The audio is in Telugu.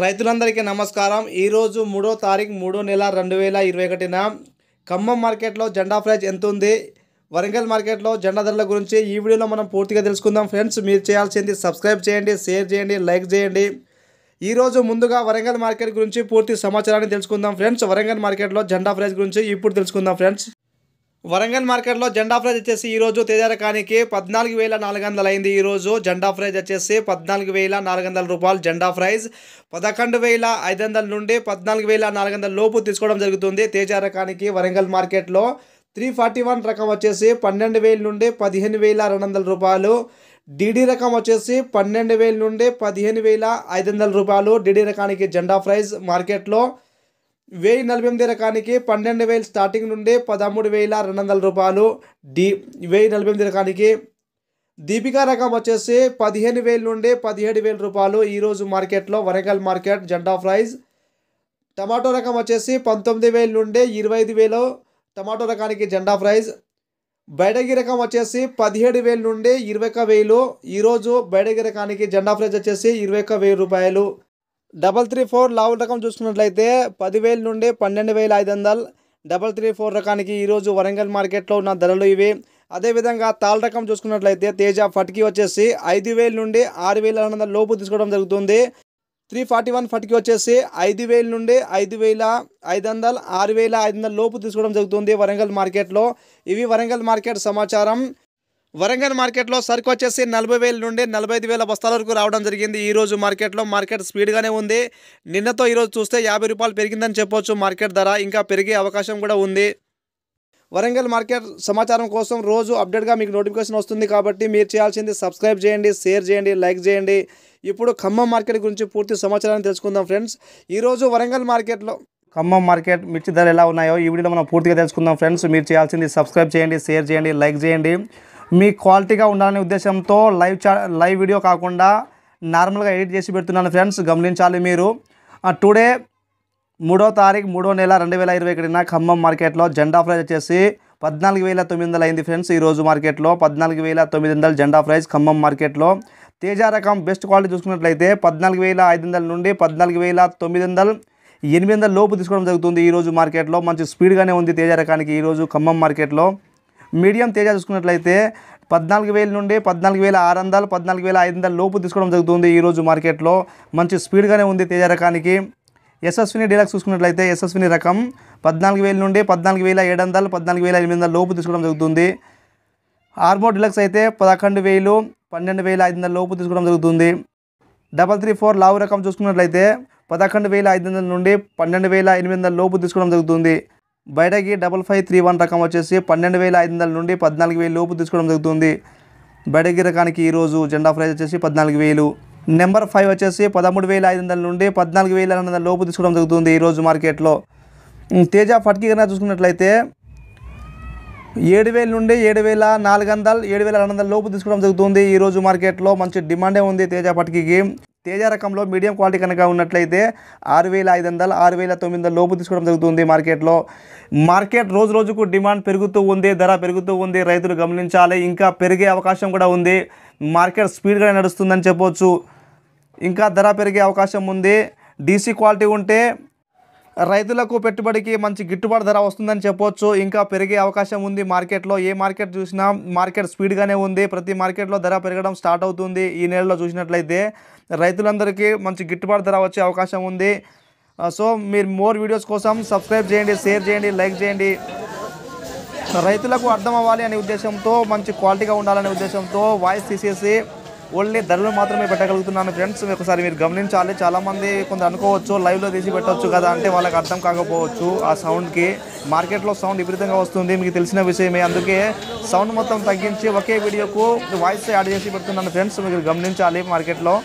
రైతులందరికీ నమస్కారం ఈరోజు మూడో తారీఖు మూడో నెల రెండు వేల ఇరవై ఒకటిన ఖమ్మం మార్కెట్లో జెండా ప్రైజ్ ఎంత ఉంది వరంగల్ మార్కెట్లో జెండా ధరల గురించి ఈ వీడియోలో మనం పూర్తిగా తెలుసుకుందాం ఫ్రెండ్స్ మీరు చేయాల్సింది సబ్స్క్రైబ్ చేయండి షేర్ చేయండి లైక్ చేయండి ఈరోజు ముందుగా వరంగల్ మార్కెట్ గురించి పూర్తి సమాచారాన్ని తెలుసుకుందాం ఫ్రెండ్స్ వరంగల్ మార్కెట్లో జెండా ప్రైజ్ గురించి ఇప్పుడు తెలుసుకుందాం ఫ్రెండ్స్ వరంగల్ మార్కెట్లో జెండా ఫ్రైజ్ వచ్చేసి ఈరోజు తేజారకానికి పద్నాలుగు వేల నాలుగు వందలు అయింది ఈరోజు జెండా ఫ్రైజ్ వచ్చేసి పద్నాలుగు వేల నాలుగు వందల రూపాయలు జెండా ఫ్రైజ్ పదకొండు వేల ఐదు వందల నుండి పద్నాలుగు వేల నాలుగు వందల లోపు తీసుకోవడం జరుగుతుంది తేజారకానికి వరంగల్ మార్కెట్లో త్రీ ఫార్టీ వన్ రకం వచ్చేసి పన్నెండు వేల నుండి పదిహేను వేల రెండు వందల రూపాయలు డిడి రకం వచ్చేసి పన్నెండు వేల నుండి పదిహేను వేల ఐదు వందల రూపాయలు డిడి రకానికి జెండా ఫ్రైజ్ మార్కెట్లో వెయ్యి నలభై ఎనిమిది రకానికి పన్నెండు వేలు స్టార్టింగ్ నుండి పదమూడు వేల రెండు వందల రూపాయలు డీ వెయ్యి నలభై ఎనిమిది రకానికి దీపికా రకం వచ్చేసి పదిహేను వేల నుండి పదిహేడు వేల రూపాయలు ఈరోజు మార్కెట్లో వరంగల్ మార్కెట్ జెండా ప్రైజ్ టమాటో రకం వచ్చేసి పంతొమ్మిది వేలు నుండి ఇరవై ఐదు వేలు టమాటో రకానికి జెండా ప్రైజ్ బయటగి రకం వచ్చేసి పదిహేడు వేలు నుండి ఇరవై ఒక్క వేలు ఈరోజు బయటగి రకానికి జెండా ప్రైజ్ వచ్చేసి ఇరవై ఒక్క వెయ్యి రూపాయలు డబల్ త్రీ ఫోర్ లావుల రకం చూసుకున్నట్లయితే పదివేల నుండి పన్నెండు వేల ఐదు వందలు డబల్ త్రీ ఫోర్ రకానికి ఈరోజు వరంగల్ మార్కెట్లో ఉన్న ధరలు ఇవి అదేవిధంగా తాల్ రకం చూసుకున్నట్లయితే తేజ ఫటికి వచ్చేసి ఐదు వేల నుండి ఆరు వేల లోపు తీసుకోవడం జరుగుతుంది త్రీ ఫార్టీ వన్ ఫటికి వచ్చేసి ఐదు వేల నుండి ఐదు వేల ఐదు వందలు ఆరు వేల ఐదు వందల లోపు తీసుకోవడం జరుగుతుంది వరంగల్ మార్కెట్లో ఇవి వరంగల్ మార్కెట్ సమాచారం వరంగల్ మార్కెట్లో సరుకు వచ్చేసి నలభై వేల నుండి నలభై ఐదు వేల బస్తాల వరకు రావడం జరిగింది ఈరోజు మార్కెట్లో మార్కెట్ స్పీడ్గానే ఉంది నిన్నతో ఈరోజు చూస్తే యాభై రూపాయలు పెరిగిందని చెప్పొచ్చు మార్కెట్ ధర ఇంకా పెరిగే అవకాశం కూడా ఉంది వరంగల్ మార్కెట్ సమాచారం కోసం రోజు అప్డేట్గా మీకు నోటిఫికేషన్ వస్తుంది కాబట్టి మీరు చేయాల్సింది సబ్స్క్రైబ్ చేయండి షేర్ చేయండి లైక్ చేయండి ఇప్పుడు ఖమ్మం మార్కెట్ గురించి పూర్తి సమాచారాన్ని తెలుసుకుందాం ఫ్రెండ్స్ ఈరోజు వరంగల్ మార్కెట్లో ఖమ్మం మార్కెట్ మిర్చి ధర ఎలా ఉన్నాయో ఈ వీడియోలో మనం పూర్తిగా తెలుసుకుందాం ఫ్రెండ్స్ మీరు చేయాల్సింది సబ్స్క్రైబ్ చేయండి షేర్ చేయండి లైక్ చేయండి మీ క్వాలిటీగా ఉండాలనే ఉద్దేశంతో లైవ్ చా లైవ్ వీడియో కాకుండా నార్మల్గా ఎడిట్ చేసి పెడుతున్నాను ఫ్రెండ్స్ గమనించాలి మీరు టుడే మూడో తారీఖు మూడో నెల రెండు వేల ఇరవై ఒకటిన ఖమ్మం మార్కెట్లో జెండా ప్రైజ్ వచ్చేసి పద్నాలుగు వేల తొమ్మిది వందలు అయింది ఫ్రెండ్స్ ఈరోజు మార్కెట్లో పద్నాలుగు వేల తొమ్మిది వందలు జెండా ప్రైజ్ ఖమ్మం మార్కెట్లో తేజ రకం బెస్ట్ క్వాలిటీ చూసుకున్నట్లయితే పద్నాలుగు వేల ఐదు వందల నుండి పద్నాలుగు వేల తొమ్మిది వందలు ఎనిమిది వందల లోపు తీసుకోవడం జరుగుతుంది ఈరోజు మార్కెట్లో మంచి స్పీడ్గానే ఉంది తేజ రకానికి ఈరోజు ఖమ్మం మార్కెట్లో మీడియం తేజ చూసుకున్నట్లయితే పద్నాలుగు వేల నుండి పద్నాలుగు వేల ఆరు వందలు పద్నాలుగు వేల ఐదు వందల లోపు తీసుకోవడం జరుగుతుంది ఈరోజు మార్కెట్లో మంచి స్పీడ్గానే ఉంది తేజ రకానికి యశస్విని డీలక్స్ చూసుకున్నట్లయితే యశస్విని రకం పద్నాలుగు వేల నుండి పద్నాలుగు వేల ఏడు వందలు పద్నాలుగు వేల ఎనిమిది వందల లోపు తీసుకోవడం జరుగుతుంది ఆర్మో డీలక్స్ అయితే పదకొండు వేలు పన్నెండు వేల ఐదు వందల లోపు తీసుకోవడం జరుగుతుంది డబల్ త్రీ ఫోర్ లావు రకం చూసుకున్నట్లయితే పదకొండు వేల ఐదు వందల నుండి పన్నెండు వేల ఎనిమిది వందల లోపు తీసుకోవడం జరుగుతుంది బయటకి డబల్ ఫైవ్ త్రీ వన్ రకం వచ్చేసి పన్నెండు వేల ఐదు వందల నుండి పద్నాలుగు వేలు లోపు తీసుకోవడం జరుగుతుంది బయటకి రకానికి ఈరోజు జెండా ప్రైజ్ వచ్చేసి పద్నాలుగు వేలు నెంబర్ ఫైవ్ వచ్చేసి పదమూడు వేల ఐదు వందల నుండి పద్నాలుగు వేల ఐదు వందల లోపు తీసుకోవడం జరుగుతుంది ఈరోజు మార్కెట్లో తేజ ఫట్కి కన్నా చూసుకున్నట్లయితే ఏడు వేల నుండి ఏడు వేల నాలుగు వందలు ఏడు వేల రెండు వందల లోపు తీసుకోవడం జరుగుతుంది ఈరోజు మార్కెట్లో మంచి డిమాండే ఉంది తేజ పట్టికి తేజ రకంలో మీడియం క్వాలిటీ కనుక ఉన్నట్లయితే ఆరు వేల ఐదు వందల ఆరు వేల తొమ్మిది వందల లోపు తీసుకోవడం జరుగుతుంది మార్కెట్లో మార్కెట్ రోజు రోజుకు డిమాండ్ పెరుగుతూ ఉంది ధర పెరుగుతూ ఉంది రైతులు గమనించాలి ఇంకా పెరిగే అవకాశం కూడా ఉంది మార్కెట్ స్పీడ్గా నడుస్తుందని చెప్పవచ్చు ఇంకా ధర పెరిగే అవకాశం ఉంది డీసీ క్వాలిటీ ఉంటే రైతులకు పెట్టుబడికి మంచి గిట్టుబాటు ధర వస్తుందని చెప్పొచ్చు ఇంకా పెరిగే అవకాశం ఉంది మార్కెట్లో ఏ మార్కెట్ చూసినా మార్కెట్ స్పీడ్గానే ఉంది ప్రతి మార్కెట్లో ధర పెరగడం స్టార్ట్ అవుతుంది ఈ నెలలో చూసినట్లయితే రైతులందరికీ మంచి గిట్టుబాటు ధర వచ్చే అవకాశం ఉంది సో మీరు మోర్ వీడియోస్ కోసం సబ్స్క్రైబ్ చేయండి షేర్ చేయండి లైక్ చేయండి రైతులకు అర్థం అవ్వాలి అనే ఉద్దేశంతో మంచి క్వాలిటీగా ఉండాలనే ఉద్దేశంతో వాయిస్ తీసేసి ఓన్లీ ధరలు మాత్రమే పెట్టగలుగుతున్నాను ఫ్రెండ్స్ ఒకసారి మీరు గమనించాలి చాలామంది కొంత అనుకోవచ్చు లైవ్లో తీసి పెట్టవచ్చు కదా అంటే వాళ్ళకి అర్థం కాకపోవచ్చు ఆ సౌండ్కి మార్కెట్లో సౌండ్ విపరీతంగా వస్తుంది మీకు తెలిసిన విషయమే అందుకే సౌండ్ మొత్తం తగ్గించి ఒకే వీడియోకు వాయిస్ యాడ్ చేసి పెడుతున్నాను ఫ్రెండ్స్ మీరు గమనించాలి మార్కెట్లో